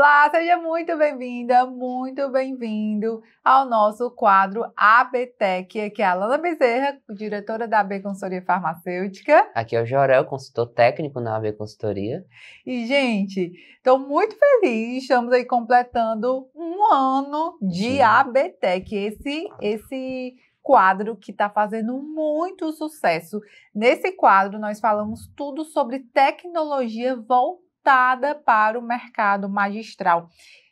Olá, seja muito bem-vinda, muito bem-vindo ao nosso quadro ABTEC. Aqui é a Alana Bezerra, diretora da AB Consultoria Farmacêutica. Aqui é o Jorel, consultor técnico na AB Consultoria. E, gente, estou muito feliz, estamos aí completando um ano de Sim. ABTEC, esse, esse quadro que está fazendo muito sucesso. Nesse quadro, nós falamos tudo sobre tecnologia voltada voltada para o mercado magistral.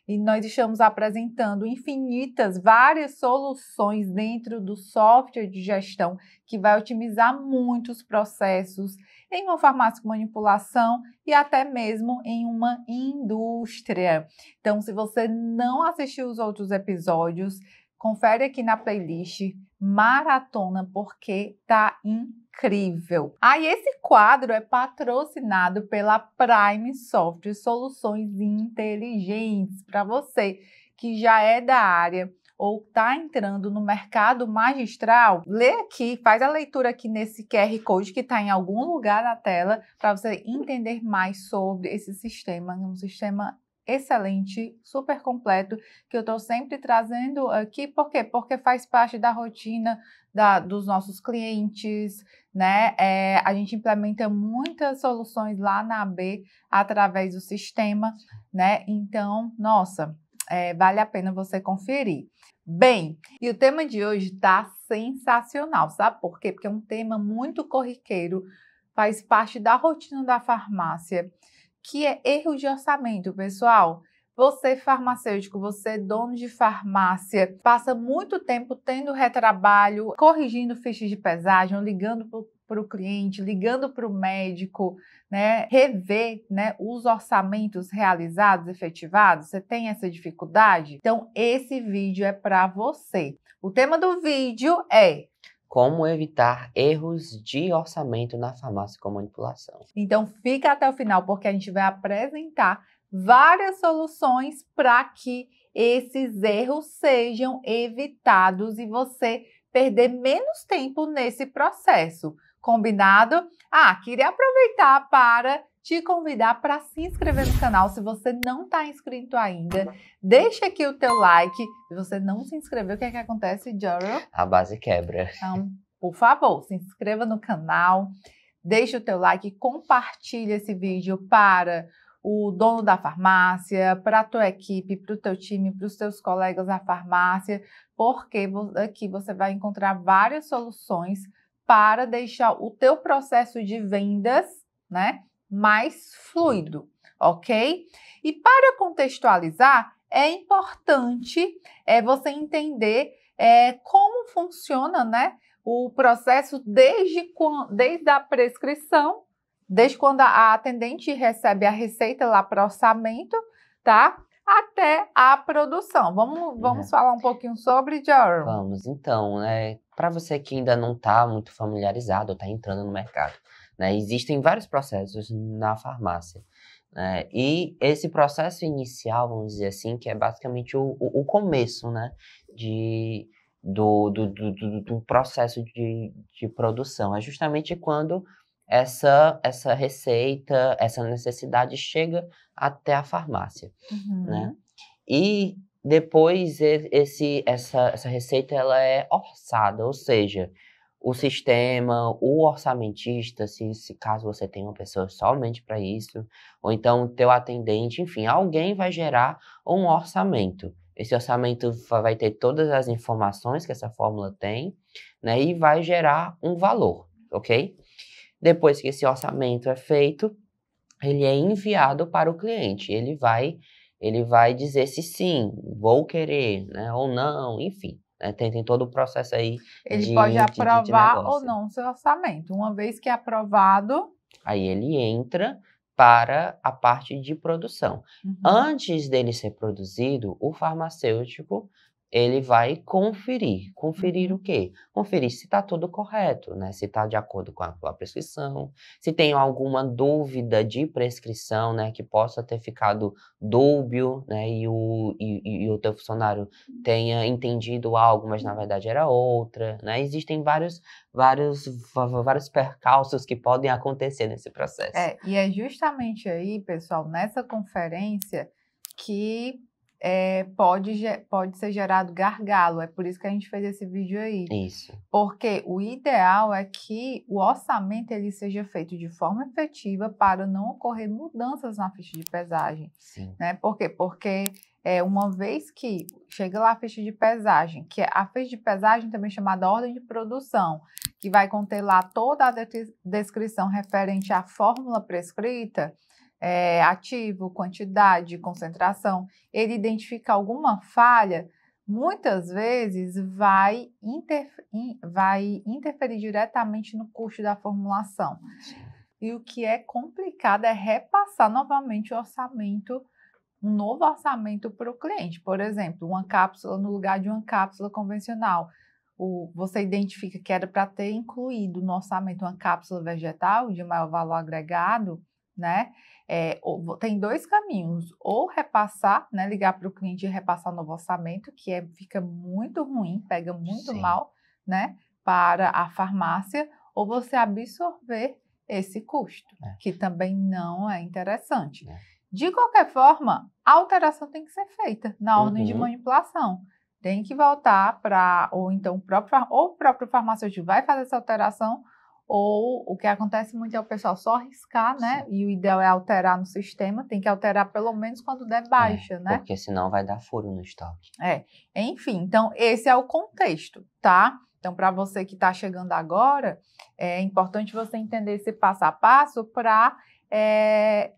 E nós estamos apresentando infinitas, várias soluções dentro do software de gestão que vai otimizar muitos processos em uma farmácia com manipulação e até mesmo em uma indústria. Então, se você não assistiu os outros episódios, confere aqui na playlist Maratona, porque tá incrível incrível. Aí ah, esse quadro é patrocinado pela Prime Software Soluções Inteligentes para você que já é da área ou está entrando no mercado magistral, lê aqui, faz a leitura aqui nesse QR Code que está em algum lugar na tela para você entender mais sobre esse sistema, um sistema excelente, super completo, que eu estou sempre trazendo aqui. Por quê? Porque faz parte da rotina da, dos nossos clientes, né? É, a gente implementa muitas soluções lá na AB através do sistema, né? Então, nossa, é, vale a pena você conferir. Bem, e o tema de hoje está sensacional, sabe por quê? Porque é um tema muito corriqueiro, faz parte da rotina da farmácia que é erro de orçamento, pessoal. Você, farmacêutico, você, dono de farmácia, passa muito tempo tendo retrabalho, corrigindo fichas de pesagem, ligando para o cliente, ligando para o médico, né? rever né, os orçamentos realizados, efetivados. Você tem essa dificuldade? Então, esse vídeo é para você. O tema do vídeo é como evitar erros de orçamento na farmácia com manipulação. Então fica até o final porque a gente vai apresentar várias soluções para que esses erros sejam evitados e você perder menos tempo nesse processo. Combinado? Ah, queria aproveitar para te convidar para se inscrever no canal se você não está inscrito ainda. Deixa aqui o teu like. Se você não se inscreveu, o que é que acontece, Joro? A base quebra. Então, por favor, se inscreva no canal, deixa o teu like, compartilha esse vídeo para o dono da farmácia, para a tua equipe, para o teu time, para os teus colegas da farmácia, porque aqui você vai encontrar várias soluções para deixar o teu processo de vendas, né? mais fluido, ok? E para contextualizar, é importante é, você entender é, como funciona né, o processo desde, desde a prescrição, desde quando a atendente recebe a receita lá para orçamento, tá? Até a produção. Vamos, é. vamos é. falar um pouquinho sobre, Jerome? Vamos, então, né? Para você que ainda não está muito familiarizado, está entrando no mercado, né? Existem vários processos na farmácia. Né? E esse processo inicial, vamos dizer assim, que é basicamente o, o, o começo né? de, do, do, do, do processo de, de produção, é justamente quando essa, essa receita, essa necessidade chega até a farmácia. Né? Uhum. Né? E depois esse, essa, essa receita ela é orçada, ou seja, o sistema, o orçamentista, se, se caso você tenha uma pessoa somente para isso, ou então o teu atendente, enfim, alguém vai gerar um orçamento. Esse orçamento vai ter todas as informações que essa fórmula tem, né, e vai gerar um valor, ok? Depois que esse orçamento é feito, ele é enviado para o cliente. Ele vai, ele vai dizer se sim, vou querer, né, ou não, enfim. Né, tem, tem, todo o processo aí. Ele de, pode aprovar de, de ou não o seu orçamento. Uma vez que é aprovado. Aí ele entra para a parte de produção. Uhum. Antes dele ser produzido, o farmacêutico ele vai conferir. Conferir o uhum. quê? Conferir se está tudo correto, né? se está de acordo com a, com a, prescrição, se tem alguma dúvida de prescrição né? que possa ter ficado dúbio né? e, o, e, e o teu funcionário tenha entendido algo, mas na verdade era outra. Né? Existem vários, vários, vários percalços que podem acontecer nesse processo. É, e é justamente aí, pessoal, nessa conferência que é, pode, pode ser gerado gargalo. É por isso que a gente fez esse vídeo aí. Isso. Porque o ideal é que o orçamento ele seja feito de forma efetiva para não ocorrer mudanças na ficha de pesagem. Sim. Né? Por quê? Porque é, uma vez que chega lá a ficha de pesagem, que é a ficha de pesagem também é chamada ordem de produção, que vai conter lá toda a de descrição referente à fórmula prescrita, é, ativo, quantidade, concentração, ele identifica alguma falha, muitas vezes vai, vai interferir diretamente no custo da formulação. E o que é complicado é repassar novamente o orçamento, um novo orçamento para o cliente. Por exemplo, uma cápsula no lugar de uma cápsula convencional. O, você identifica que era para ter incluído no orçamento uma cápsula vegetal de maior valor agregado, né? É, tem dois caminhos, ou repassar, né, ligar para o cliente e repassar no orçamento, que é, fica muito ruim, pega muito Sim. mal, né, para a farmácia, ou você absorver esse custo, é. que também não é interessante. É. De qualquer forma, a alteração tem que ser feita na ordem uhum. de manipulação. Tem que voltar para, ou então o próprio, ou o próprio farmacêutico vai fazer essa alteração, ou o que acontece muito é o pessoal só arriscar, né? Sim. né? E o ideal é alterar no sistema, tem que alterar pelo menos quando der é, baixa, é, né? Porque senão vai dar furo no estoque. É, enfim, então esse é o contexto, tá? Então, para você que está chegando agora, é importante você entender esse passo a passo para é, eh,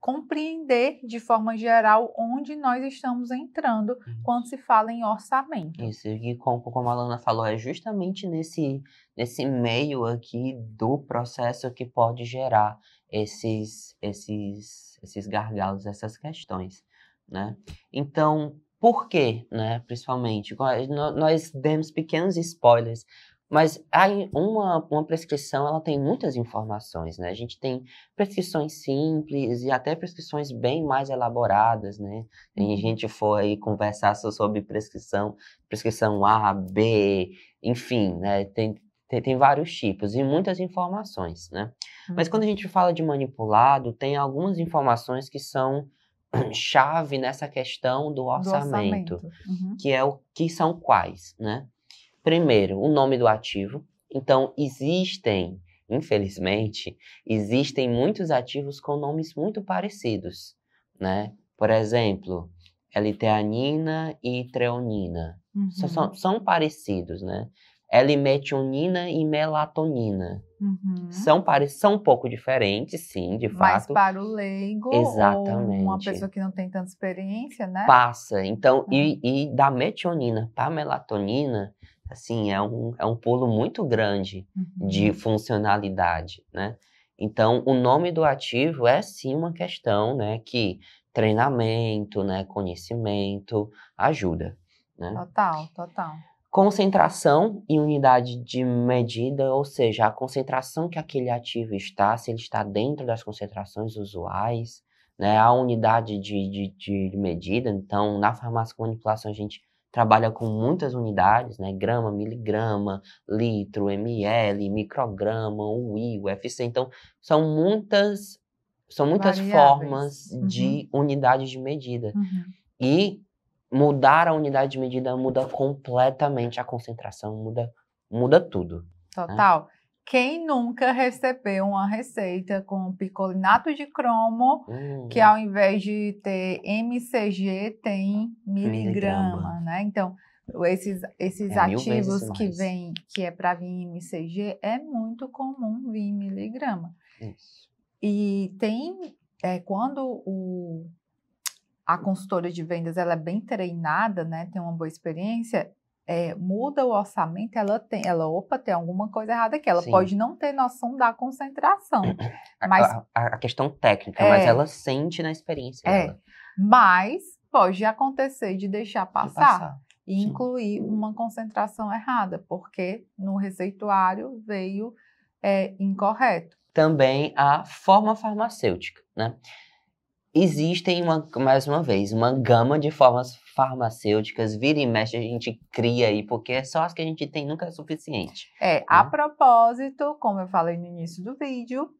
compreender de forma geral onde nós estamos entrando quando se fala em orçamento. Isso, e como, como a Lana falou, é justamente nesse, nesse meio aqui do processo que pode gerar esses, esses, esses gargalos, essas questões. Né? Então, por quê, né, principalmente? É, nós demos pequenos spoilers mas aí uma, uma prescrição ela tem muitas informações, né? A gente tem prescrições simples e até prescrições bem mais elaboradas, né? Tem uhum. gente for aí conversar sobre prescrição, prescrição A, B, enfim, né? Tem, tem, tem vários tipos e muitas informações, né? Mas quando a uhum. gente fala de manipulado, tem algumas informações que são chave nessa questão do orçamento, do orçamento. Uhum. que é o que são quais, né? Primeiro, o nome do ativo. Então, existem, infelizmente, existem muitos ativos com nomes muito parecidos, né? Por exemplo, L-teanina e treonina. Uhum. São, são, parecidos, né? L-metionina e melatonina. Uhum. São, são um pouco diferentes, sim, de fato. Mas para o leigo, Exatamente. uma pessoa que não tem tanta experiência, né? Passa. Então, uhum. e, e da metionina para melatonina, assim, é um, é um pulo muito grande uhum. de funcionalidade, né? Então, o nome do ativo é sim uma questão, né, que treinamento, né, conhecimento ajuda, né? Total, total. Concentração e unidade de medida, ou seja, a concentração que aquele ativo está, se ele está dentro das concentrações usuais, né, a unidade de, de, de medida, então, na farmácia com manipulação a gente trabalha com muitas unidades, né? Grama, miligrama, litro, ml, micrograma, UI, UFC. Então, são muitas, são muitas Variáveis. formas uhum. de unidades de medida. Uhum. E mudar a unidade de medida muda completamente a concentração, muda, muda tudo. Né? Total. Né? Quem nunca recebeu uma receita com picolinato de cromo, que hum. ao invés de ter MCG, tem miligrama, miligrama. né? Então, esses, esses é ativos que vem, que é para vir MCG, é muito comum vir miligrama. Isso. E tem, é, quando o, a consultora de vendas ela é bem treinada, né, tem uma boa experiência, é, muda o orçamento, ela tem, ela, opa, tem alguma coisa errada aqui. Ela Sim. pode não ter noção da concentração. Mas, a, a, a questão técnica, é, mas ela sente na experiência é, dela. Mas pode acontecer de deixar passar. De passar. E incluir uma concentração errada, porque no receituário veio é, incorreto. Também a forma farmacêutica, né? existem, uma, mais uma vez, uma gama de formas farmacêuticas, vira e mexe, a gente cria aí, porque só as que a gente tem nunca é suficiente. É, né? a propósito, como eu falei no início do vídeo,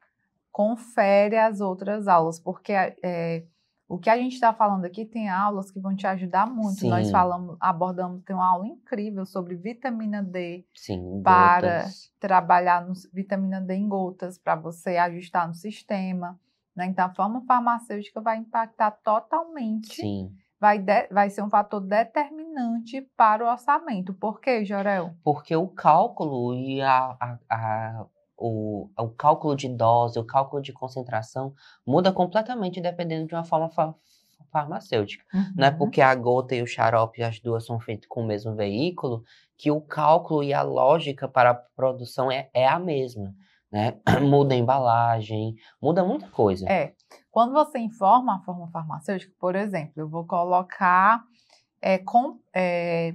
confere as outras aulas, porque é, o que a gente está falando aqui tem aulas que vão te ajudar muito. Sim. Nós falamos, abordamos, tem uma aula incrível sobre vitamina D Sim, para gotas. trabalhar no, vitamina D em gotas, para você ajustar no sistema. Né? Então, a forma farmacêutica vai impactar totalmente. Sim. Vai, de, vai ser um fator determinante para o orçamento. Por quê, Jorel? Porque o cálculo e a, a, a o, o cálculo de dose, o cálculo de concentração muda completamente dependendo de uma forma fa farmacêutica. Uhum. Não é uhum. porque a gota e o xarope, as duas são feitas com o mesmo veículo, que o cálculo e a lógica para a produção é, é a mesma né? muda a embalagem, muda muita coisa. É. Quando você informa a forma farmacêutica, por exemplo, eu vou colocar é, com, é,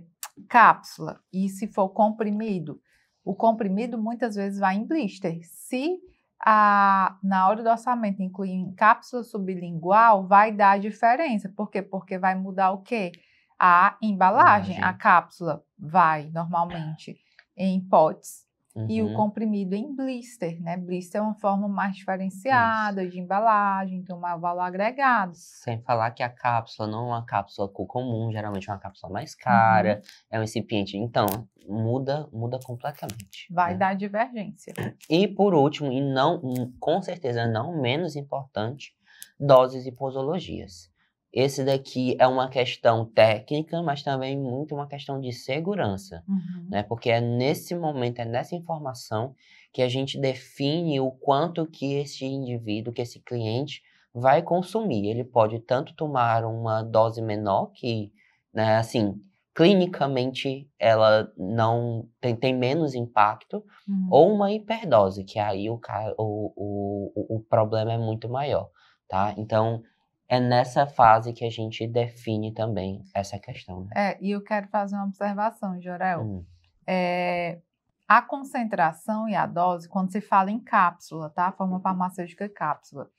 cápsula e se for comprimido, o comprimido muitas vezes vai em blister. Se a, na hora do orçamento incluir cápsula sublingual, vai dar diferença. Por quê? Porque vai mudar o quê? A embalagem, a cápsula vai normalmente em potes uhum. e o uhum. comprimido em blister, né? Blister é uma forma mais diferenciada Isso. de embalagem, tem um valor agregado. Sem falar que a cápsula não é uma cápsula comum, geralmente é uma cápsula mais cara, uhum. é um recipiente. Então, muda, muda completamente. Vai né? dar divergência. E por último, e não, com certeza não menos importante, doses e posologias. Esse daqui é uma questão técnica, mas também muito uma questão de segurança, uhum. né? Porque é nesse momento, é nessa informação que a gente define o quanto que esse indivíduo, que esse cliente vai consumir. Ele pode tanto tomar uma dose menor que, né, assim, clinicamente ela não tem, tem menos impacto, uhum. ou uma hiperdose, que aí o, o, o, o problema é muito maior, tá? Então, é nessa fase que a gente define também essa questão. Né? É, e eu quero fazer uma observação, Jorel. Hum. É, a concentração e a dose, quando se fala em cápsula, tá? Forma farmacêutica cápsula.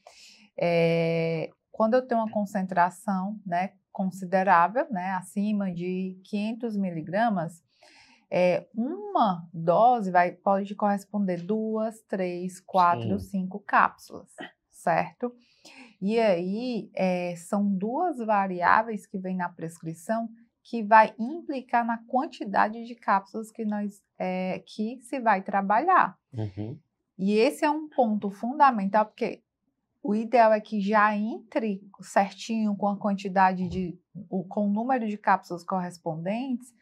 É, quando eu tenho uma concentração né, considerável, né, acima de 500 miligramas, é, uma dose vai, pode corresponder duas, três, quatro, Sim. cinco cápsulas, certo? E aí é, são duas variáveis que vêm na prescrição que vai implicar na quantidade de cápsulas que nós é, que se vai trabalhar. Uhum. E esse é um ponto fundamental porque o ideal é que já entre certinho com a quantidade de com o número de cápsulas correspondentes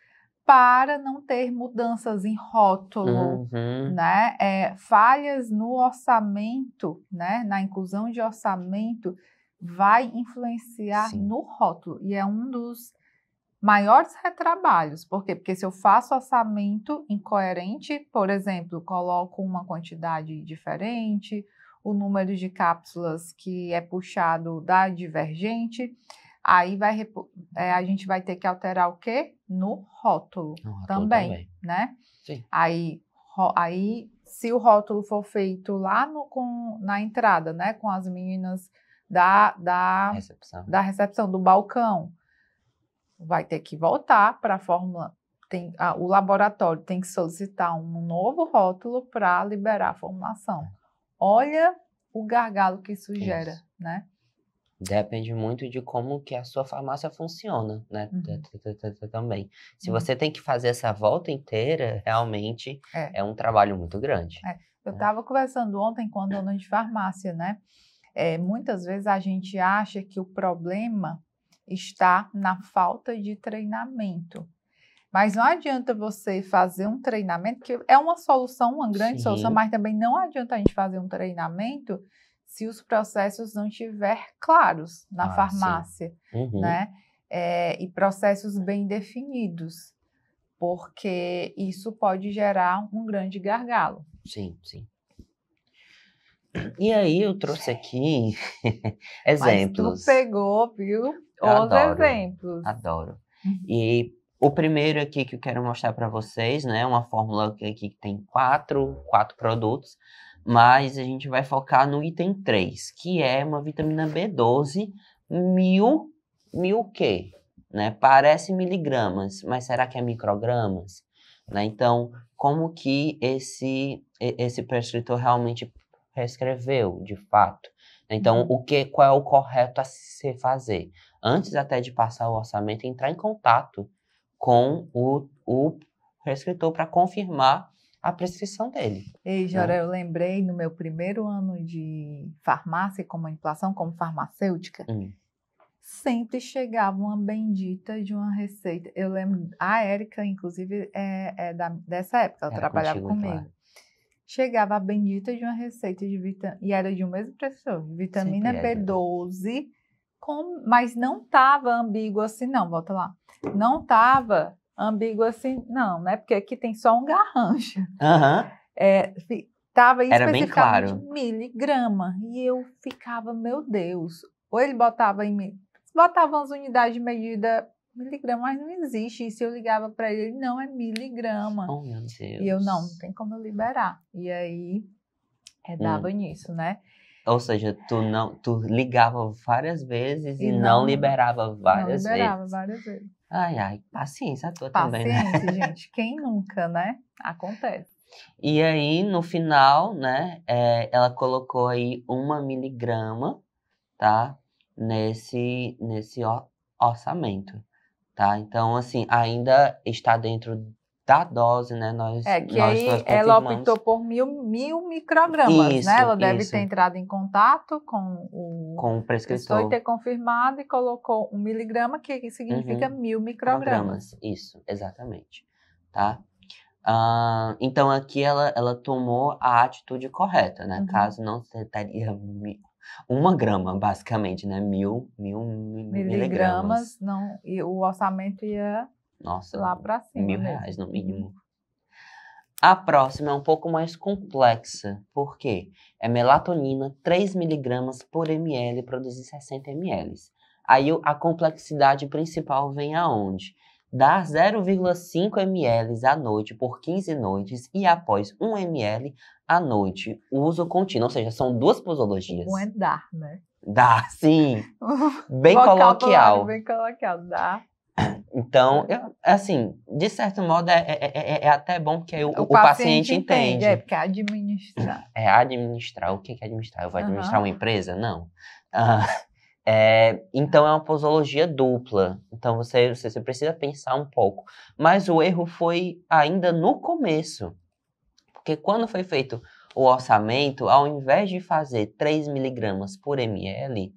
para não ter mudanças em rótulo, uhum. né? É, falhas no orçamento, né? Na inclusão de orçamento vai influenciar Sim. no rótulo e é um dos maiores retrabalhos, por quê? Porque se eu faço orçamento incoerente, por exemplo, coloco uma quantidade diferente, o número de cápsulas que é puxado dá divergente, Aí vai, é, a gente vai ter que alterar o quê? No rótulo, no rótulo também, também, né? Sim. Aí, aí, se o rótulo for feito lá no, com, na entrada, né? Com as meninas da, da, recepção. da recepção, do balcão, vai ter que voltar para a fórmula tem, o laboratório tem que solicitar um novo rótulo para liberar a formulação. É. Olha o gargalo que isso gera, isso. né? Depende muito de como que a sua farmácia funciona, né? Tá, uhum. tá, tá, também. Se uhum. você tem que fazer essa volta inteira, realmente é, é um trabalho muito grande. É, eu estava né. conversando ontem com a dona de farmácia, né? É, muitas vezes a gente acha que o problema está na falta de treinamento. Mas não adianta você fazer um treinamento, que é uma solução, uma grande Sim. solução, mas também não adianta a gente fazer um treinamento se os processos não tiver claros na ah, farmácia, uhum. né? É, e processos bem definidos, porque isso pode gerar um grande gargalo. Sim, sim. E aí eu trouxe aqui exemplos. Mas tu pegou, viu? Os exemplos. Adoro. Uhum. E o primeiro aqui que eu quero mostrar para vocês, né, uma fórmula que aqui tem quatro, quatro produtos, mas a gente vai focar no item 3, que é uma vitamina B12 mil, mil quê? Né? Parece miligramas, mas será que é microgramas? Né? Então, como que esse, esse prescritor realmente prescreveu, de fato? Então, uhum. o que, qual é o correto a se fazer? Antes até de passar o orçamento, entrar em contato com o, o prescritor para confirmar a prescrição dele. Ei, Jora, né? eu lembrei no meu primeiro ano de farmácia e manipulação como farmacêutica, hum. sempre chegava uma bendita de uma receita. Eu lembro, a Érica, inclusive, é, é da, dessa época, ela era é, trabalhava contigo, comigo. Claro. Chegava a bendita de uma receita de vitamina, e era de um mesmo professor, vitamina sempre B12, é. com, mas não estava ambíguo assim, não, volta lá. Não estava ambíguo assim, não, né? Porque aqui tem só um garrancho. Uhum. É, tava Era bem claro. miligrama. E eu ficava, meu Deus. Ou ele botava em botava as unidades de medida miligrama, mas não existe. E se eu ligava para ele, não é miligrama. Oh, meu Deus. E eu não, não tem como eu liberar. E aí é, hum. dava hum. nisso, né? Ou seja, tu não, tu ligava várias vezes e, e não, não, liberava várias não liberava vezes. Várias vezes. Ai, ai, paciência tua né? paciência, também. Paciência, né? gente, quem nunca, né? Acontece. E aí, no final, né, é, ela colocou aí uma miligrama, tá? Nesse, nesse orçamento, tá? Então, assim, ainda está dentro da dose, né? Nós, é, que nós, aí nós ela optou por mil, mil microgramas, né? isso, né? Ela deve isso. ter entrado em contato com o, com o prescritor e ter confirmado e colocou um miligrama, que significa uhum, mil microgramas. Isso, exatamente, tá? Uh, então aqui ela, ela tomou a atitude correta, né? Uhum. Caso não teria uma grama, basicamente, né? Mil, mil, mil miligramas. miligramas. Não, e o orçamento ia nossa, lá para cima. Mil reais no mínimo. A próxima é um pouco mais complexa, porque é melatonina 3mg por ml produzir 60 ml. Aí a complexidade principal vem aonde? Dar 0,5 ml à noite por 15 noites e após 1 ml à noite, uso contínuo. Ou seja, são duas posologias. Um é dar, né? Dá, sim. bem coloquial. Bem coloquial, dá. Então, é. eu, assim, de certo modo é, é, é, é, é até bom porque o, o, o paciente, paciente entende. entende. É, porque administrar. É administrar. O que é administrar? Eu vou administrar uhum. uma empresa? Não. Ah, é, então, é uma posologia dupla. Então, você, você, você precisa pensar um pouco. Mas o erro foi ainda no começo. Porque quando foi feito o orçamento, ao invés de fazer 3 miligramas por ml,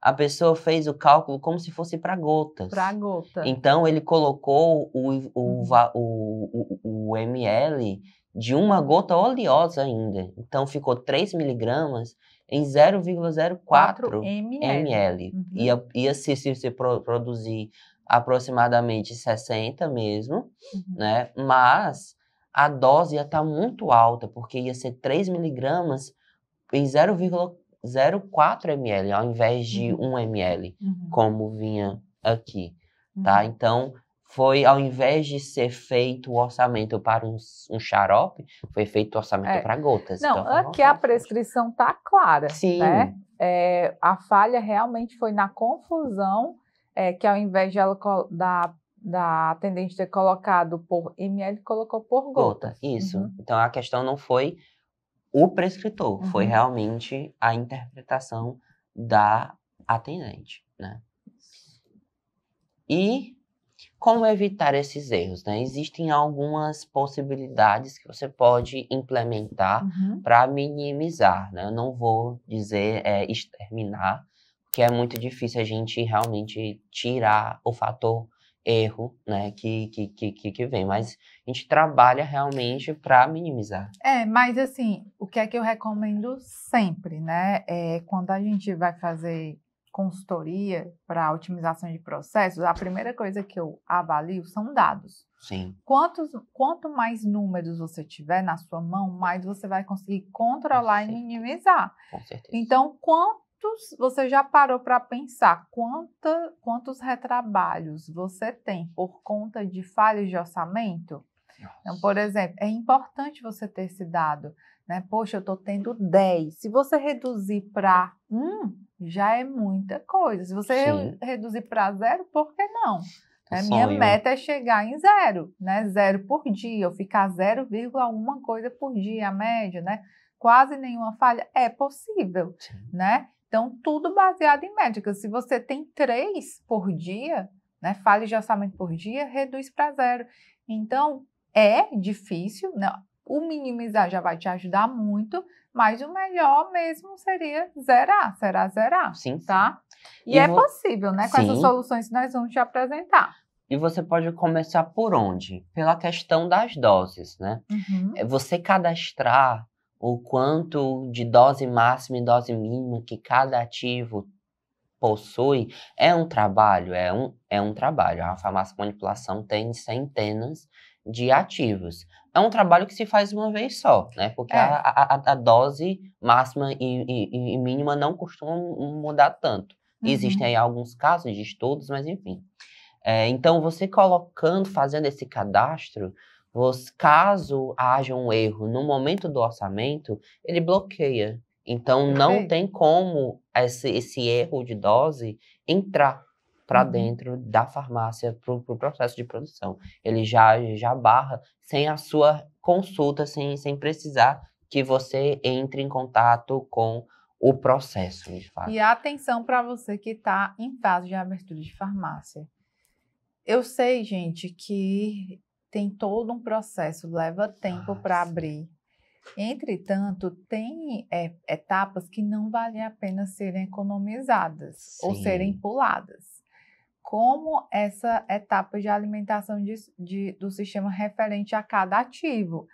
a pessoa fez o cálculo como se fosse para gotas. Para gota. Então, ele colocou o, uhum. o, o, o, o ml de uma gota oleosa ainda. Então, ficou 3 miligramas em 0,04 ml. ml. Uhum. Ia, ia se, se, se produzir aproximadamente 60 mesmo, uhum. né? Mas a dose ia estar tá muito alta, porque ia ser 3 miligramas em 0,4 0,4 ml ao invés de uhum. 1 ml, uhum. como vinha aqui, tá? uhum. tá? Então, foi ao invés de ser feito o orçamento para um, um xarope, foi feito o orçamento é. para gotas. Não, então, aqui a prescrição tá clara, né? Sim. né? É, a falha realmente foi na confusão, é, que ao invés de ela da da atendente ter colocado por ml, colocou por gota. gota isso. Uhum. Então a questão não foi o prescritor, uhum. foi realmente a interpretação da atendente, né? E como evitar esses erros, né? Existem algumas possibilidades que você pode implementar uhum. para minimizar, né? Eu não vou dizer é, exterminar, porque é muito difícil a gente realmente tirar o fator erro, né, que, que, que, que vem. Mas a gente trabalha realmente para minimizar. É, mas assim, o que é que eu recomendo sempre, né? É, quando a gente vai fazer consultoria para otimização de processos, a primeira coisa que eu avalio são dados. Sim. Quantos, quanto mais números você tiver na sua mão, mais você vai conseguir controlar Com e minimizar. Com certeza. Então, quanto quantos você já parou para pensar quanta, quantos retrabalhos você tem por conta de falhas de orçamento? Então, por exemplo, é importante você ter esse dado, né? Poxa, eu estou tendo 10. Se você reduzir para 1, já é muita coisa. Se você Sim. reduzir para 0, por que não? É, minha meta é chegar em zero, né? Zero por dia, eu ficar 0,1 coisa por dia, a média, né? Quase nenhuma falha. É possível, Sim. né? Então, tudo baseado em médicas. Se você tem três por dia, né, falhas de orçamento por dia, reduz para zero. Então, é difícil, né? o minimizar já vai te ajudar muito, mas o melhor mesmo seria zerar, será zerar, sim, tá? Sim. E, e, é possível, né, com sim. essas soluções que nós vamos te apresentar. E você pode começar por onde? Pela questão das doses, né? Uhum. É você cadastrar o quanto de dose máxima e dose mínima que cada ativo possui é um trabalho, é um, é um trabalho. A farmácia manipulação tem centenas de ativos. É um trabalho que se faz uma vez só, né? Porque é. a, a, a, dose máxima e, e, e, mínima não costuma mudar tanto. Uhum. Existem aí alguns casos de estudos, mas enfim. É, então, você colocando, fazendo esse cadastro, caso haja um erro no momento do orçamento, ele bloqueia. Então, não tem como esse, esse erro de dose entrar para uhum. dentro da farmácia para o pro processo de produção. Ele já, já barra sem a sua consulta, sem, sem precisar que você entre em contato com o processo, de fato. E atenção para você que está em fase de abertura de farmácia. Eu sei, gente, que tem todo um processo, leva tempo para abrir. Entretanto, tem é, etapas que não valem a pena serem economizadas Sim. ou serem puladas, como essa etapa de alimentação de, de, do sistema referente a cada ativo.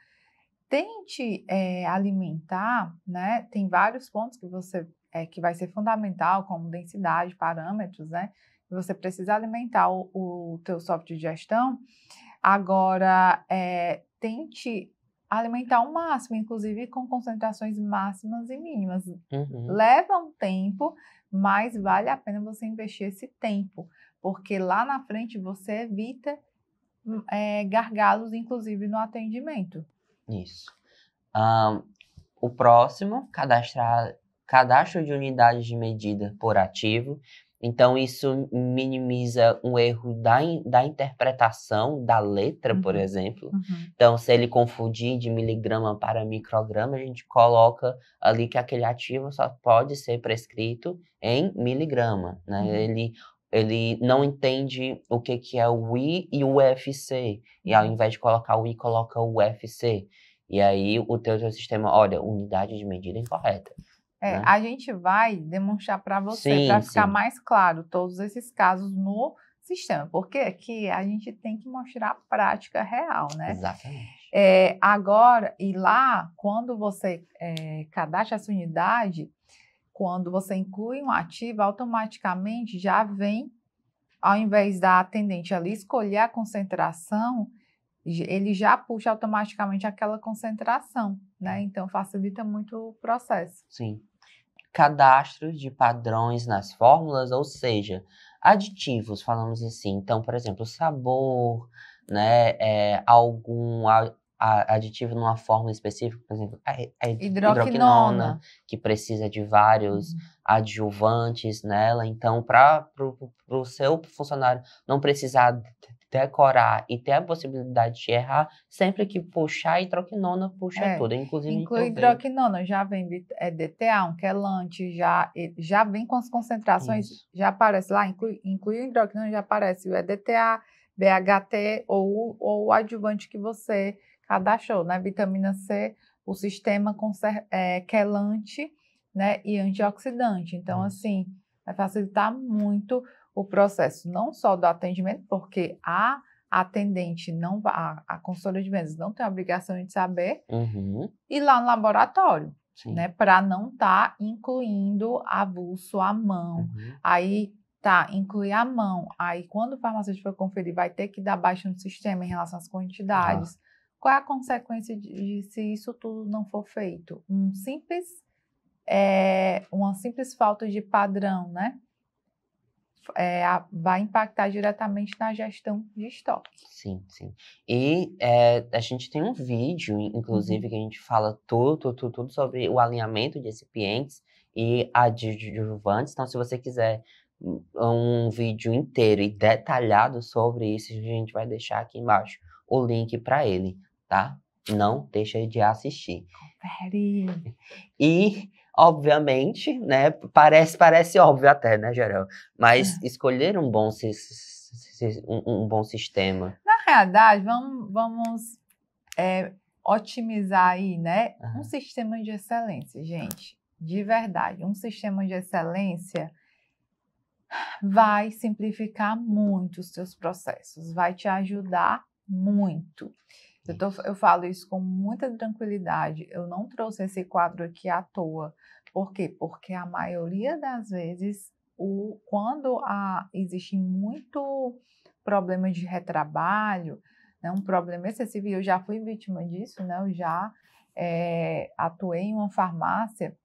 Tente é, alimentar, né? Tem vários pontos que você é, que vai ser fundamental, como densidade, parâmetros, né? Você precisa alimentar o, o teu software de gestão Agora, é, tente alimentar o máximo, inclusive com concentrações máximas e mínimas. Uhum. Leva um tempo, mas vale a pena você investir esse tempo, porque lá na frente você evita hum, é, gargalos, inclusive no atendimento. Isso. Um, o próximo, cadastrar cadastro de unidades de medida por ativo. Então, isso minimiza um erro da, in, da interpretação da letra, uhum. por exemplo. Uhum. Então, se ele confundir de miligrama para micrograma, a gente coloca ali que aquele ativo só pode ser prescrito em miligrama. Né? Uhum. Ele, ele não entende o que, que é o I e o UFC. E ao uhum. invés de colocar o I, coloca o UFC. E aí o teu, teu sistema, olha, unidade de medida é incorreta. É, né? A gente vai demonstrar para você, para ficar mais claro, todos esses casos no sistema, porque aqui a gente tem que mostrar a prática real, né? Exatamente. É, agora, e lá, quando você é, cadastra essa unidade, quando você inclui um ativo, automaticamente já vem, ao invés da atendente ali escolher a concentração, ele já puxa automaticamente aquela concentração, né? Hum. Então facilita muito o processo. Sim cadastros de padrões nas fórmulas, ou seja, aditivos, falamos assim. Então, por exemplo, sabor, né, é, algum a, a, aditivo numa fórmula específica, por exemplo, a, a hidroquinona, hidroquinona, que precisa de vários uhum. adjuvantes nela. Então, para o seu funcionário não precisar decorar e ter a possibilidade de errar, sempre que puxar hidroquinona puxa é, tudo, inclusive inclui hidroquinona, já vem DTA, é um quelante, já já vem com as concentrações, Isso. já aparece lá, inclui, inclui hidroquinona, já aparece o EDTA, BHT ou, ou o adjuvante que você cadastrou, né? Vitamina C, o sistema conser, é, quelante, né? E antioxidante. Então, assim, vai facilitar muito o processo não só do atendimento, porque a atendente não a, a consultora de vendas não tem a obrigação de saber, uhum. e lá no laboratório. Sim. Né, para não estar tá incluindo avulso à mão. Uhum. Aí tá, incluir a mão. Aí quando o farmacêutico for conferir, vai ter que dar baixa no sistema em relação às quantidades. Ah. Qual é a consequência de, de, se isso tudo não for feito? Um simples, é, uma simples falta de padrão, né? é, vai impactar diretamente na gestão de estoque. Sim, sim. E é, a gente tem um vídeo, inclusive, uhum. que a gente fala tudo, tudo, tudo sobre o alinhamento de recipientes e adjuvantes. Então, se você quiser um vídeo inteiro e detalhado sobre isso, a gente vai deixar aqui embaixo o link para ele, tá? Não deixa de assistir. Confere! E obviamente, né? Parece, parece óbvio até, né, geral? Mas é. escolher um bom, um, um bom sistema. Na realidade, vamos, vamos é, otimizar aí, né? Uhum. Um sistema de excelência, gente. De verdade, um sistema de excelência vai simplificar muito os seus processos, vai te ajudar muito. Eu, então, tô, eu falo isso com muita tranquilidade. Eu não trouxe esse quadro aqui à toa. Por quê? Porque a maioria das vezes, o, quando há, existe muito problema de retrabalho, né, um problema excessivo, e eu já fui vítima disso, né, eu já é, atuei em uma farmácia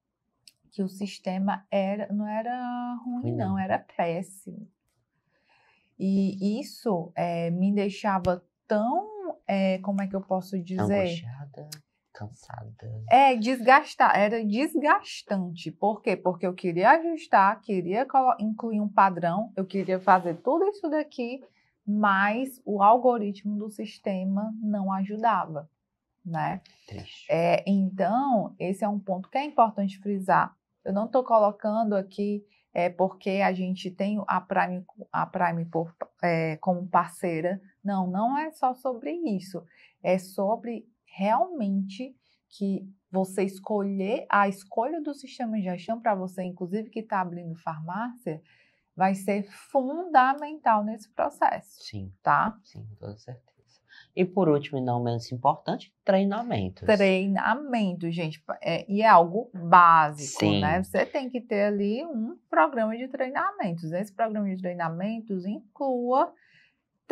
que o sistema era, não era ruim, não, era péssimo. E isso é, me deixava tão é, como é que eu posso dizer? Angustiada, cansada. É, desgastar, era desgastante. Por quê? Porque eu queria ajustar, queria incluir um padrão, eu queria fazer tudo isso daqui, mas o algoritmo do sistema não ajudava, né? Triste. É, então, esse é um ponto que é importante frisar. Eu não estou colocando aqui é porque a gente tem a Prime, a Prime por, é, como parceira, não, não é só sobre isso. É sobre realmente que você escolher, a escolha do sistema de gestão para você, inclusive que está abrindo farmácia, vai ser fundamental nesse processo. Sim. Tá? Sim, com toda certeza. E por último, e não menos importante, treinamentos. Treinamento, gente. É, e é algo básico, né? Sim. né? Você tem que ter ali um programa de treinamentos. Esse programa de treinamentos inclua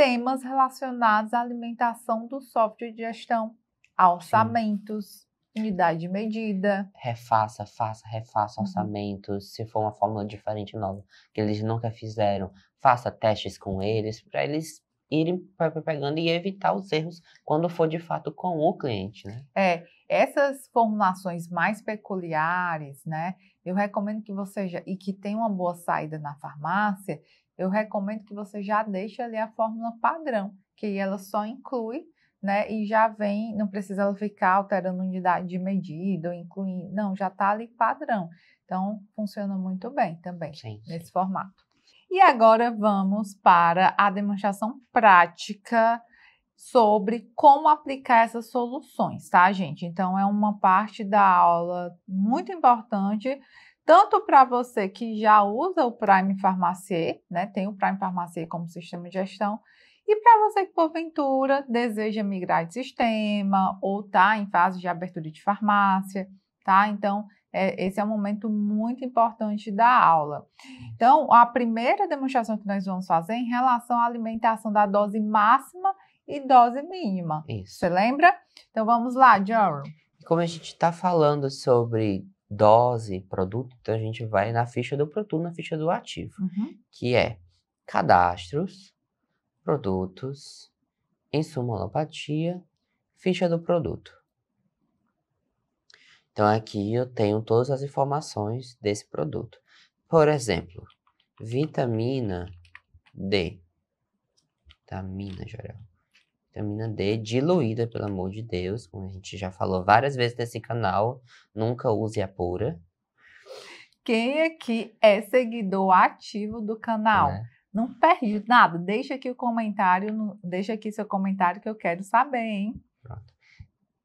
temas relacionados à alimentação do software de gestão, a orçamentos, Sim. unidade de medida. Refaça, faça, refaça uhum. orçamentos, se for uma fórmula diferente nova que eles nunca fizeram, faça testes com eles para eles irem pegando e evitar os erros quando for de fato com o cliente, né? É, essas formulações mais peculiares, né? Eu recomendo que você já, e que tem uma boa saída na farmácia, eu recomendo que você já deixe ali a fórmula padrão, que ela só inclui, né? E já vem, não precisa ela ficar alterando unidade de medida ou incluindo, não, já está ali padrão. Então, funciona muito bem também sim, nesse sim. formato. E agora vamos para a demonstração prática sobre como aplicar essas soluções, tá, gente? Então, é uma parte da aula muito importante tanto para você que já usa o Prime Farmacie, né, tem o Prime Farmacie como sistema de gestão, e para você que porventura deseja migrar de sistema ou está em fase de abertura de farmácia, tá? Então, é, esse é um momento muito importante da aula. Então, a primeira demonstração que nós vamos fazer é em relação à alimentação da dose máxima e dose mínima. Isso. Você lembra? Então, vamos lá, Jerome. Como a gente está falando sobre dose, produto, então a gente vai na ficha do produto, na ficha do ativo, uhum. que é cadastros, produtos, insumolopatia, ficha do produto. Então aqui eu tenho todas as informações desse produto. Por exemplo, vitamina D. Vitamina, Jorel. Vitamina D diluída, pelo amor de Deus, como a gente já falou várias vezes nesse canal, nunca use a pura. Quem aqui é seguidor ativo do canal? É. Não perde nada. Deixa aqui o comentário, deixa aqui seu comentário que eu quero saber, hein? Pronto.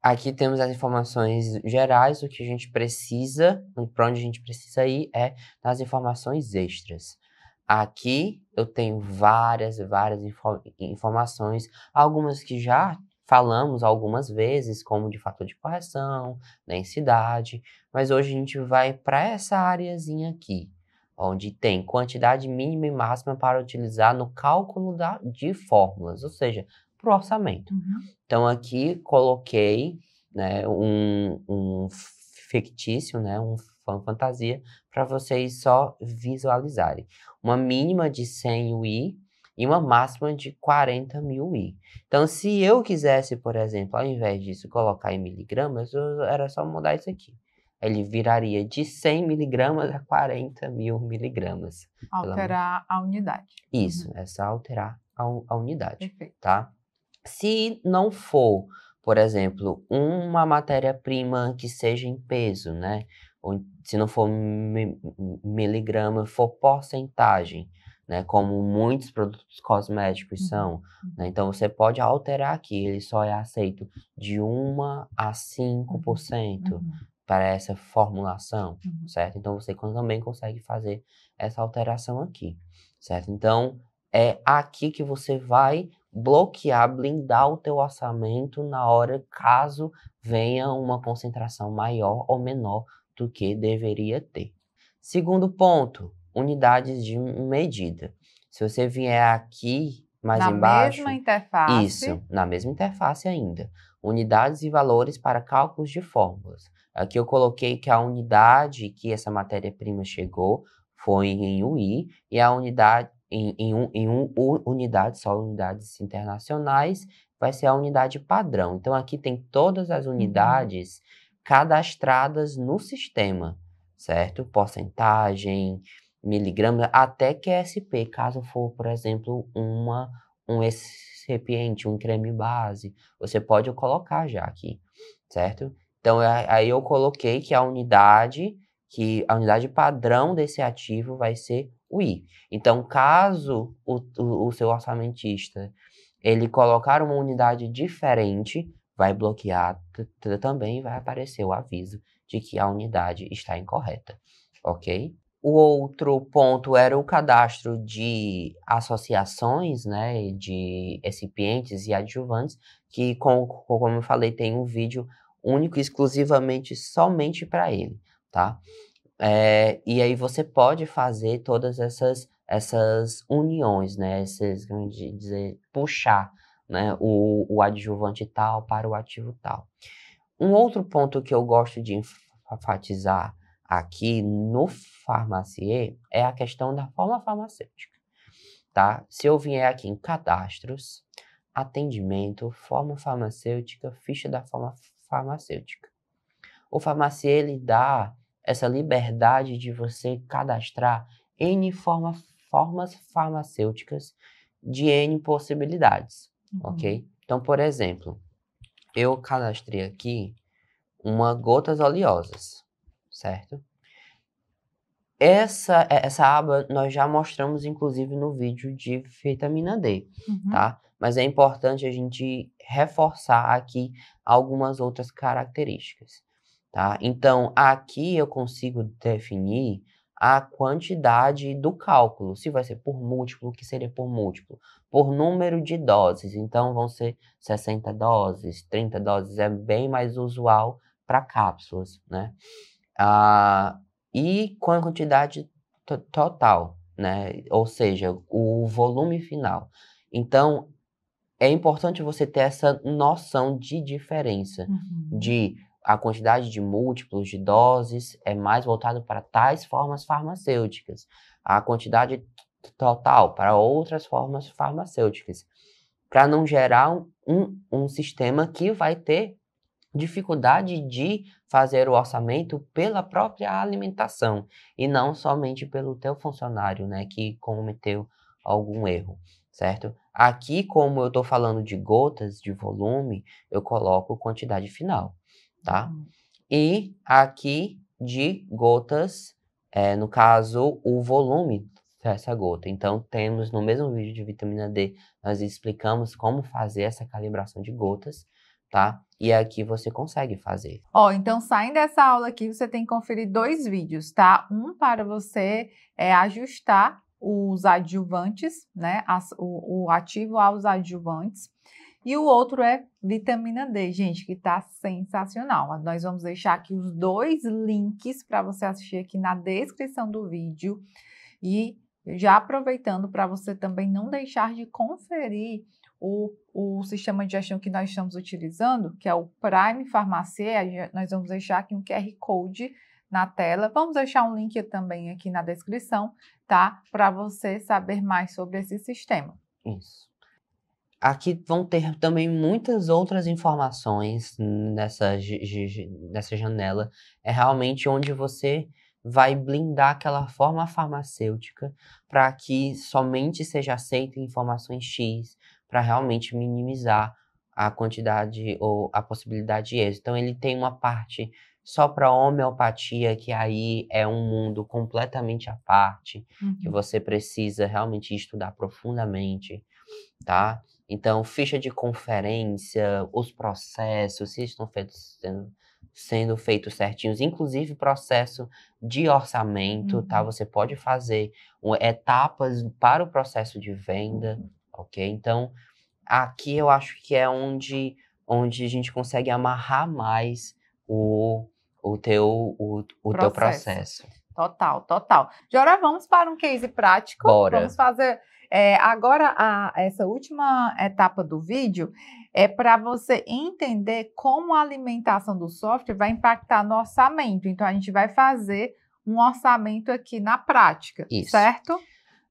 Aqui temos as informações gerais, o que a gente precisa, para onde a gente precisa ir é nas informações extras. Aqui eu tenho várias, várias info informações, algumas que já falamos algumas vezes, como de fator de correção, densidade, né, mas hoje a gente vai para essa areazinha aqui, onde tem quantidade mínima e máxima para utilizar no cálculo da, de fórmulas, ou seja, para o orçamento. Uhum. Então aqui coloquei né, um, um fictício, né, um fan fantasia, para vocês só visualizarem. Uma mínima de 100 UI e uma máxima de 40 mil UI. Então, se eu quisesse, por exemplo, ao invés disso colocar em miligramas, era só mudar isso aqui. Ele viraria de 100 miligramas a 40 mil miligramas. Alterar a unidade. Isso, uhum. é só alterar a, a unidade, Perfeito. tá? Se não for, por exemplo, uma matéria-prima que seja em peso, né? ou se não for miligrama, for porcentagem, né, como muitos produtos cosméticos uhum. são. Né, uhum. então você pode alterar aqui, ele só é aceito de 1 a 5% uhum. uhum. para essa formulação, uhum. certo? Então você também consegue fazer essa alteração aqui, certo? Então é aqui que você vai bloquear, blindar o teu orçamento na hora caso venha uma concentração maior ou menor do que deveria ter. Segundo ponto, unidades de medida. Se você vier aqui mais na embaixo. Na mesma interface. Isso, na mesma interface ainda. Unidades e valores para cálculos de fórmulas. Aqui eu coloquei que a unidade que essa matéria-prima chegou foi em UI e a unidade em, em, um, em um, unidade, só unidades internacionais, vai ser a unidade padrão. Então aqui tem todas as uhum. unidades. Uhum cadastradas no sistema, certo? Porcentagem, miligramas, até QSP, caso for, por exemplo, uma, um recipiente, um creme base, você pode colocar já aqui, certo? Então, é, aí eu coloquei que a unidade, que a unidade padrão desse ativo vai ser o I. Então, caso o, o, o seu orçamentista ele colocar uma unidade diferente, vai bloquear também vai aparecer o aviso de que a unidade está incorreta, ok? O outro ponto era o cadastro de associações, né, de recipientes e adjuvantes, que, como, como eu falei, tem um vídeo único exclusivamente somente para ele, tá? É, e aí você pode fazer todas essas essas uniões, né? Esses, como dizer, puxar né, o, o adjuvante tal para o ativo tal. Um outro ponto que eu gosto de enfatizar aqui no farmacier é a questão da forma farmacêutica, tá? Se eu vier aqui em cadastros, atendimento, forma farmacêutica, ficha da forma farmacêutica. O farmacier ele dá essa liberdade de você cadastrar N forma, formas farmacêuticas de N possibilidades. Uhum. Ok? Então, por exemplo, eu cadastrei aqui uma gotas oleosas, certo? Essa, é, essa aba nós já mostramos, inclusive, no vídeo de vitamina D, uhum. tá? Mas é importante a gente reforçar aqui algumas outras características, tá? Então, aqui eu consigo definir a quantidade do cálculo, se vai ser por múltiplo, o que seria por múltiplo, por número de doses. Então, vão ser 60 doses, 30 doses, é bem mais usual para cápsulas, né? Ah, e com a quantidade total, né? Ou seja, o volume final. Então, é importante você ter essa noção de diferença, uhum. de a quantidade de múltiplos de doses é mais voltado para tais formas farmacêuticas. A quantidade total para outras formas farmacêuticas, para não gerar um, um, sistema que vai ter dificuldade de fazer o orçamento pela própria alimentação e não somente pelo teu funcionário, né, que cometeu algum erro, certo? Aqui, como eu estou falando de gotas de volume, eu coloco quantidade final, tá? Uhum. E aqui de gotas, é, no caso, o volume essa gota. Então, temos no mesmo vídeo de vitamina D, nós explicamos como fazer essa calibração de gotas, tá? E aqui é você consegue fazer. Ó, oh, então saindo dessa aula aqui, você tem que conferir dois vídeos, tá? Um para você é, ajustar os adjuvantes, né? As, o, o ativo aos adjuvantes. E o outro é vitamina D, gente, que tá sensacional. Nós vamos deixar aqui os dois links para você assistir aqui na descrição do vídeo. E já aproveitando para você também não deixar de conferir o, o sistema de gestão que nós estamos utilizando, que é o Prime Farmácia, nós vamos deixar aqui um QR Code na tela. Vamos deixar um link também aqui na descrição, tá? Para você saber mais sobre esse sistema. Isso. Aqui vão ter também muitas outras informações nessa, nessa janela. É realmente onde você vai blindar aquela forma farmacêutica para que somente seja aceita informações X, para realmente minimizar a quantidade ou a possibilidade de êxito. Então, ele tem uma parte só para homeopatia, que aí é um mundo completamente à parte, uhum. que você precisa realmente estudar profundamente, tá? Então, ficha de conferência, os processos, se estão feitos, sendo, sendo feitos certinhos, inclusive processo de orçamento, tá? uhum. tá? Você pode fazer um, etapas para o processo de venda, ok? Então, aqui eu acho que é onde, onde a gente consegue amarrar mais o, o, teu, o, o processo. teu processo. Total, total. Jora, vamos para um case prático. Bora. Vamos fazer é, agora, a, essa última etapa do vídeo é para você entender como a alimentação do software vai impactar no orçamento. Então, a gente vai fazer um orçamento aqui na prática, Isso. certo?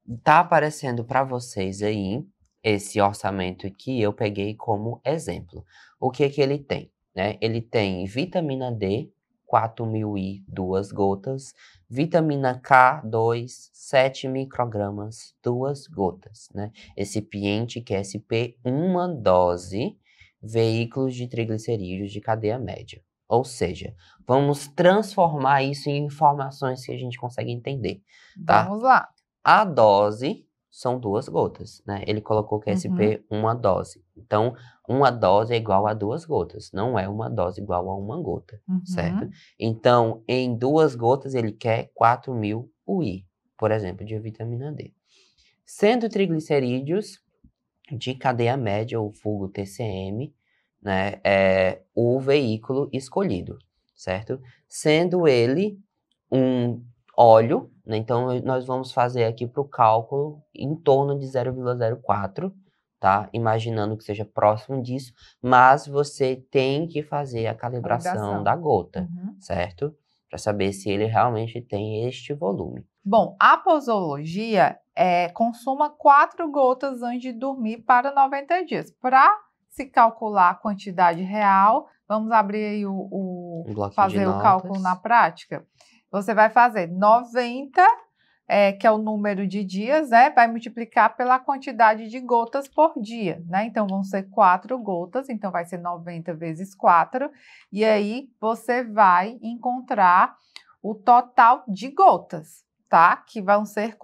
está aparecendo para vocês aí esse orçamento que eu peguei como exemplo. O que que ele tem? Né? Ele tem vitamina D, 4.002 gotas, vitamina K2, 7 microgramas, 2 gotas, né? Recipiente QSP, uma dose, veículos de triglicerídeos de cadeia média. Ou seja, vamos transformar isso em informações que a gente consegue entender, tá? Vamos lá. A dose são duas gotas, né? Ele colocou QSP uhum. uma dose. Então, uma dose é igual a duas gotas, não é uma dose igual a uma gota, uhum. certo? Então, em duas gotas, ele quer 4 mil UI, por exemplo, de vitamina D. Sendo triglicerídeos de cadeia média, ou fogo TCM, né, é o veículo escolhido, certo? Sendo ele um óleo, né, então nós vamos fazer aqui para o cálculo em torno de 0,04 tá? Imaginando que seja próximo disso, mas você tem que fazer a calibração, calibração. da gota, uhum. certo? Para saber se ele realmente tem este volume. Bom, a posologia é consuma quatro gotas antes de dormir para 90 dias. Para se calcular a quantidade real, vamos abrir aí o, o um fazer o notas. cálculo na prática. Você vai fazer 90 é, que é o número de dias, né, vai multiplicar pela quantidade de gotas por dia, né? Então vão ser quatro gotas, então vai ser 90 vezes 4, e aí você vai encontrar o total de gotas, tá? Que vão ser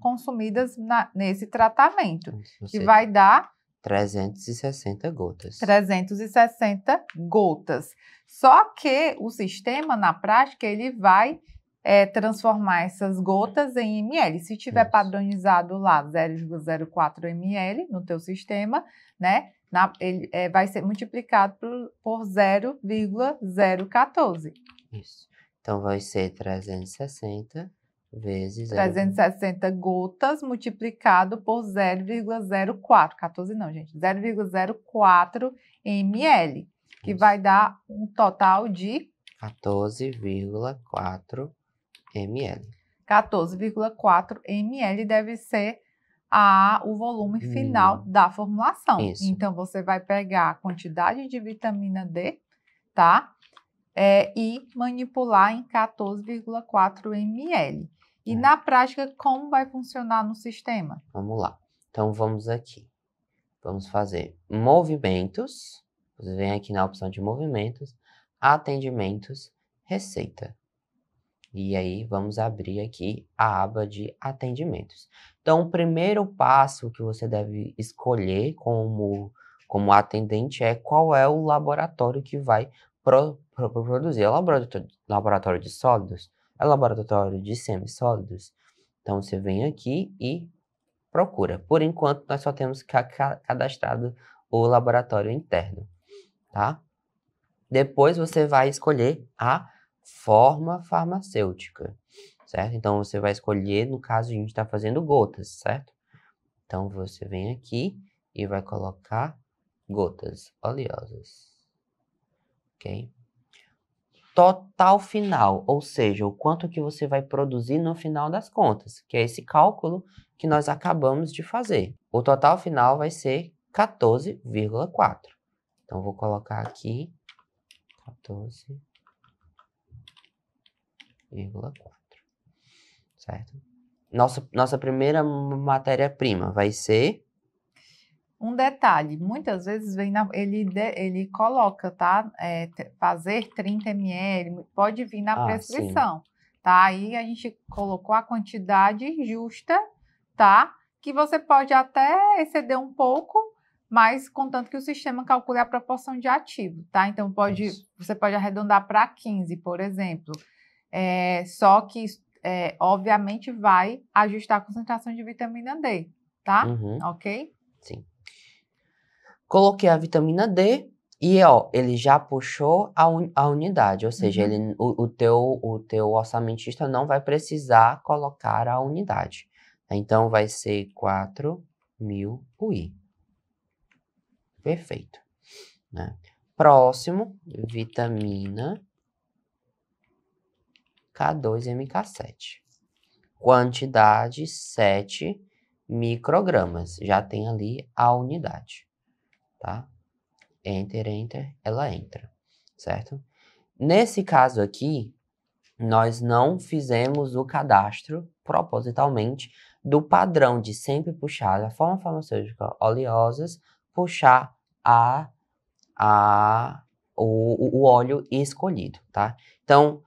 consumidas na, nesse tratamento, então, que vai dar 360 gotas. 360 gotas. Só que o sistema na prática ele vai é, transformar essas gotas em ml. Se tiver Isso. padronizado lá 0,04 ml no teu sistema, né, na, ele é, vai ser multiplicado por, por 0,014. Isso. Então vai ser 360 vezes 360 0... gotas multiplicado por 0,04, 14 não, gente, 0,04 ml, que Isso. vai dar um total de 14,4 ml. 14,4 ml deve ser a, o volume hum. final hum. da formulação. Isso. Então, você vai pegar a quantidade de vitamina D, tá? É, e manipular em 14,4 ml. E é. na prática, como vai funcionar no sistema? Vamos lá. Então, vamos aqui. Vamos fazer movimentos. Você vem aqui na opção de movimentos, atendimentos, receita. E aí vamos abrir aqui a aba de atendimentos. Então, o primeiro passo que você deve escolher como, como atendente é qual é o laboratório que vai pro, pro, produzir. É laboratório, laboratório de sólidos? É laboratório de semissólidos? Então, você vem aqui e procura. Por enquanto, nós só temos cadastrado o laboratório interno, tá? Depois, você vai escolher a forma farmacêutica, certo? Então, você vai escolher, no caso, a gente está fazendo gotas, certo? Então, você vem aqui e vai colocar gotas oleosas, ok? Total final, ou seja, o quanto que você vai produzir no final das contas, que é esse cálculo que nós acabamos de fazer. O total final vai ser 14,4. Então, vou colocar aqui 14,4. 0,4. Certo? Nossa, nossa primeira matéria-prima vai ser. Um detalhe, muitas vezes vem na, ele, de, ele coloca, tá? É, fazer 30 ml, pode vir na ah, prescrição, sim. tá? Aí a gente colocou a quantidade justa, tá? Que você pode até exceder um pouco, mas contanto que o sistema calcule a proporção de ativo, tá? Então pode, Isso. você pode arredondar para 15, por exemplo. É, só que, é, obviamente, vai ajustar a concentração de vitamina D, tá? Uhum. Ok? Sim. Coloquei a vitamina D e, ó, ele já puxou a, un, a unidade, ou seja, uhum. ele, o, o, teu, o teu orçamentista não vai precisar colocar a unidade. Tá? Então, vai ser 4 mil UI. Perfeito. Né? Próximo, vitamina K2 MK7. Quantidade 7 microgramas. Já tem ali a unidade, tá? Enter, enter, ela entra, certo? Nesse caso aqui, nós não fizemos o cadastro propositalmente do padrão de sempre puxar da forma farmacêutica oleosas, puxar a, a, o, o óleo escolhido, tá? Então,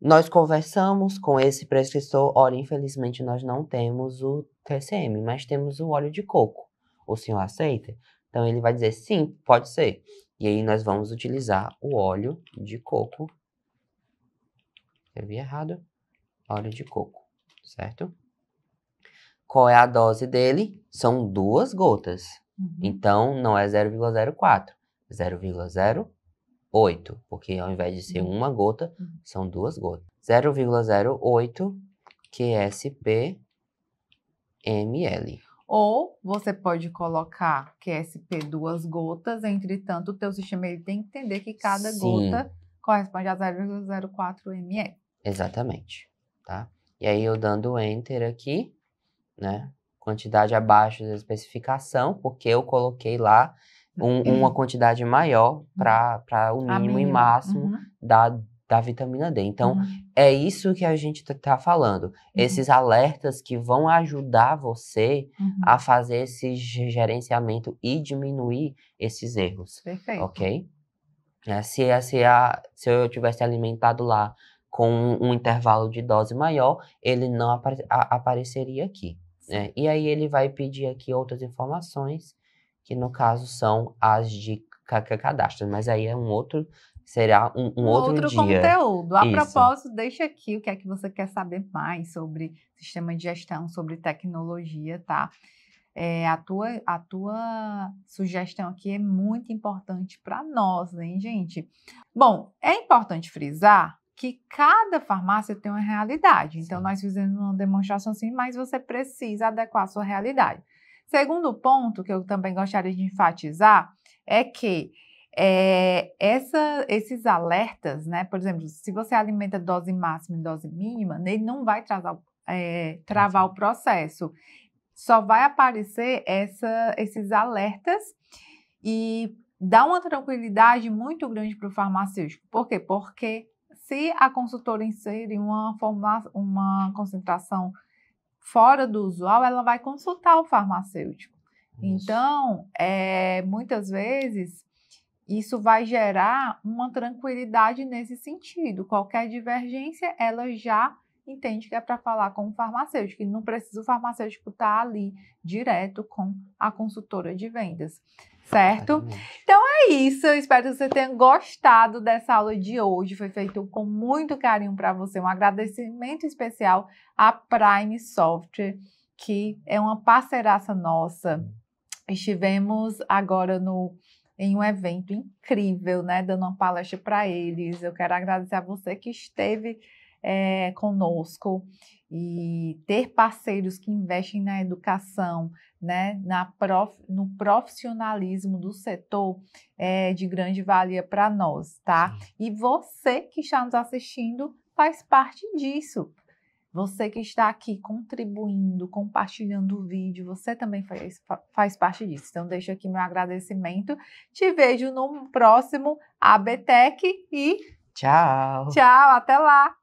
nós conversamos com esse prescritor, olha, infelizmente nós não temos o TCM, mas temos o óleo de coco. O senhor aceita? Então ele vai dizer sim, pode ser. E aí nós vamos utilizar o óleo de coco. Eu vi errado. Óleo de coco, certo? Qual é a dose dele? São duas gotas. Uhum. Então não é 0,04, 0,0 8, porque ao invés de ser uhum. uma gota, uhum. são duas gotas. 0,08 QSP ml. Ou você pode colocar QSP duas gotas, entretanto, o teu sistema ele tem que entender que cada Sim. gota corresponde a 0,04 ml. Exatamente, tá? E aí eu dando enter aqui, né? Quantidade abaixo da especificação, porque eu coloquei lá um, uma quantidade maior para o mínimo, e máximo uhum. da, da vitamina D. Então, uhum. é isso que a gente está tá falando. Uhum. Esses alertas que vão ajudar você uhum. a fazer esse gerenciamento e diminuir esses erros. Perfeito. Ok? É, se, é, se, a, se eu tivesse alimentado lá com um, um intervalo de dose maior, ele não apare, a, apareceria aqui. Né? E aí ele vai pedir aqui outras informações que no caso são as de cadastro, mas aí é um outro será um, um, um outro, outro dia. conteúdo. A Isso. propósito, deixa aqui o que é que você quer saber mais sobre sistema de gestão, sobre tecnologia, tá? É, a, tua, a tua sugestão aqui é muito importante para nós, hein, gente? Bom, é importante frisar que cada farmácia tem uma realidade. Então, Sim. nós fizemos uma demonstração assim, mas você precisa adequar a sua realidade. Segundo ponto que eu também gostaria de enfatizar é que é, essa, esses alertas, né? Por exemplo, se você alimenta dose máxima e dose mínima, ele não vai travar, é, travar o processo. Só vai aparecer essa, esses alertas e dá uma tranquilidade muito grande para o farmacêutico. Por quê? Porque se a consultora inserir uma, uma concentração fora do usual, ela vai consultar o farmacêutico. Isso. Então, é, muitas vezes, isso vai gerar uma tranquilidade nesse sentido. Qualquer divergência, ela já entende que é para falar com o farmacêutico, e não precisa o farmacêutico estar tá ali direto com a consultora de vendas certo? Então é isso, eu espero que você tenha gostado dessa aula de hoje. Foi feito com muito carinho para você, um agradecimento especial à Prime Software, que é uma parceiraça nossa. Estivemos agora no em um evento incrível, né, dando uma palestra para eles. Eu quero agradecer a você que esteve é, conosco e ter parceiros que investem na educação, né, na prof, no profissionalismo do setor é de grande valia para nós, tá? E você que está nos assistindo faz parte disso. Você que está aqui contribuindo, compartilhando o vídeo, você também faz, faz parte disso. Então, deixo aqui meu agradecimento. Te vejo no próximo ABTEC e. Tchau! Tchau, até lá!